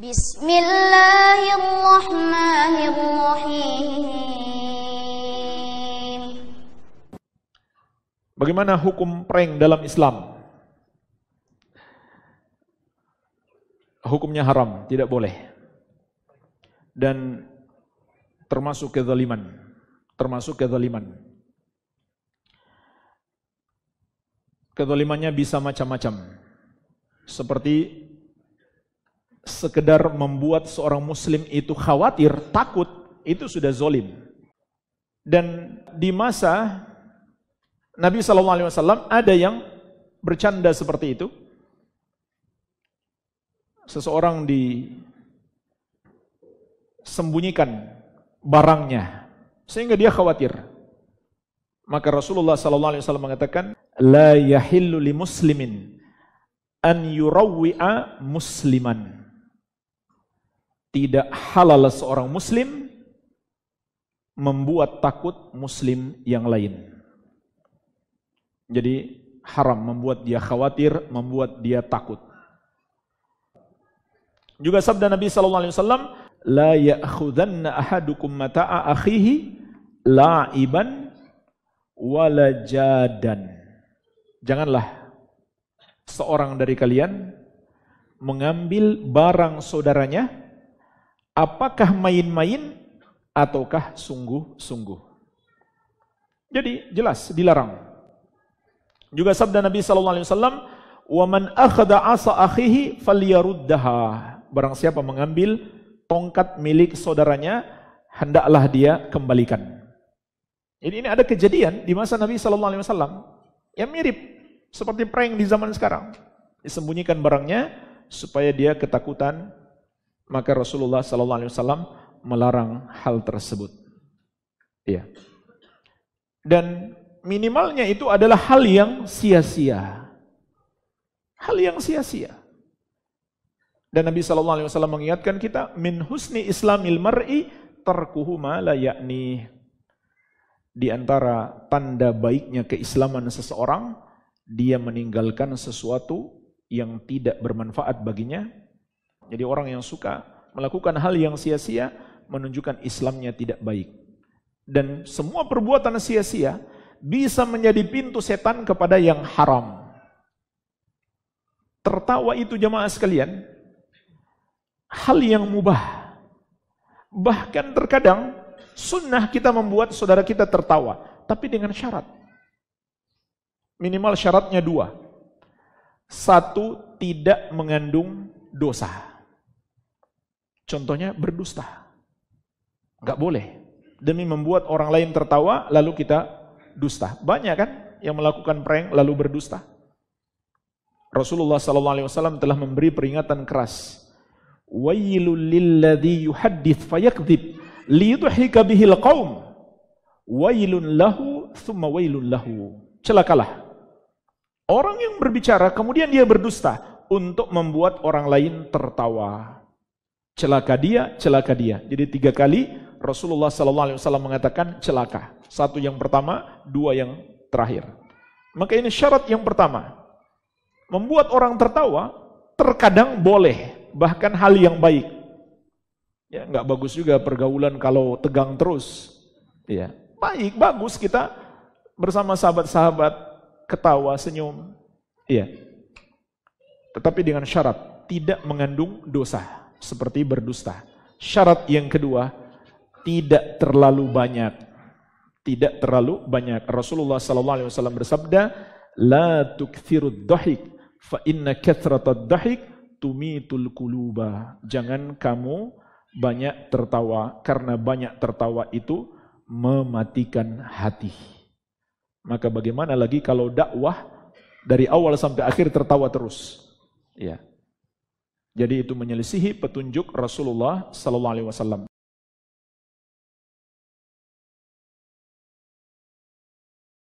Bismillahirrahmanirrahim. Bagaimana hukum prank dalam Islam? Hukumnya haram, tidak boleh. Dan termasuk kezaliman. Termasuk kezaliman. Kezalimannya bisa macam-macam. Seperti sekedar membuat seorang muslim itu khawatir, takut, itu sudah zolim. Dan di masa Nabi SAW ada yang bercanda seperti itu. Seseorang disembunyikan barangnya sehingga dia khawatir. Maka Rasulullah SAW mengatakan, La yahillu li muslimin an yurawwi'a musliman tidak halal seorang muslim membuat takut muslim yang lain. Jadi haram membuat dia khawatir, membuat dia takut. Juga sabda Nabi sallallahu alaihi wasallam, "La ya'khudhanna ahadukum mata'a akhihi la'iban wala jadan." Janganlah seorang dari kalian mengambil barang saudaranya Apakah main-main ataukah sungguh-sungguh? Jadi jelas dilarang. Juga sabda Nabi sallallahu alaihi wasallam, "Wa man akhadha 'asa akhihi falyaruddaha." Barang siapa mengambil tongkat milik saudaranya, hendaklah dia kembalikan. Jadi ini ada kejadian di masa Nabi sallallahu alaihi wasallam yang mirip seperti prank di zaman sekarang. Disembunyikan barangnya supaya dia ketakutan maka Rasulullah sallallahu alaihi wasallam melarang hal tersebut. ya. Dan minimalnya itu adalah hal yang sia-sia. Hal yang sia-sia. Dan Nabi sallallahu alaihi wasallam mengingatkan kita min husni islamil mar'i terkuhuma, la yakni. Di antara tanda baiknya keislaman seseorang dia meninggalkan sesuatu yang tidak bermanfaat baginya jadi orang yang suka melakukan hal yang sia-sia menunjukkan Islamnya tidak baik. Dan semua perbuatan sia-sia bisa menjadi pintu setan kepada yang haram. Tertawa itu jemaah sekalian, hal yang mubah. Bahkan terkadang sunnah kita membuat saudara kita tertawa, tapi dengan syarat. Minimal syaratnya dua. Satu, tidak mengandung dosa. Contohnya berdusta. Gak boleh. Demi membuat orang lain tertawa, lalu kita dusta. Banyak kan yang melakukan prank lalu berdusta. Rasulullah SAW telah memberi peringatan keras. Wailul lilladhi yuhaddith fayakdhib bihil Wailun lahu thumma wailun lahu. Celakalah. Orang yang berbicara kemudian dia berdusta untuk membuat orang lain tertawa. Celaka dia, celaka dia. Jadi tiga kali Rasulullah Sallallahu Alaihi Wasallam mengatakan celaka. Satu yang pertama, dua yang terakhir. Maka ini syarat yang pertama. Membuat orang tertawa terkadang boleh, bahkan hal yang baik. Ya, nggak bagus juga pergaulan kalau tegang terus. Ya, baik, bagus kita bersama sahabat-sahabat ketawa, senyum. ya Tetapi dengan syarat tidak mengandung dosa seperti berdusta. Syarat yang kedua, tidak terlalu banyak. Tidak terlalu banyak. Rasulullah sallallahu alaihi wasallam bersabda, "La tukthirud dhahik fa inna kathratad dhahik tumitul quluba." Jangan kamu banyak tertawa karena banyak tertawa itu mematikan hati. Maka bagaimana lagi kalau dakwah dari awal sampai akhir tertawa terus? Ya. Jadi itu menyelisihi petunjuk Rasulullah sallallahu alaihi wasallam.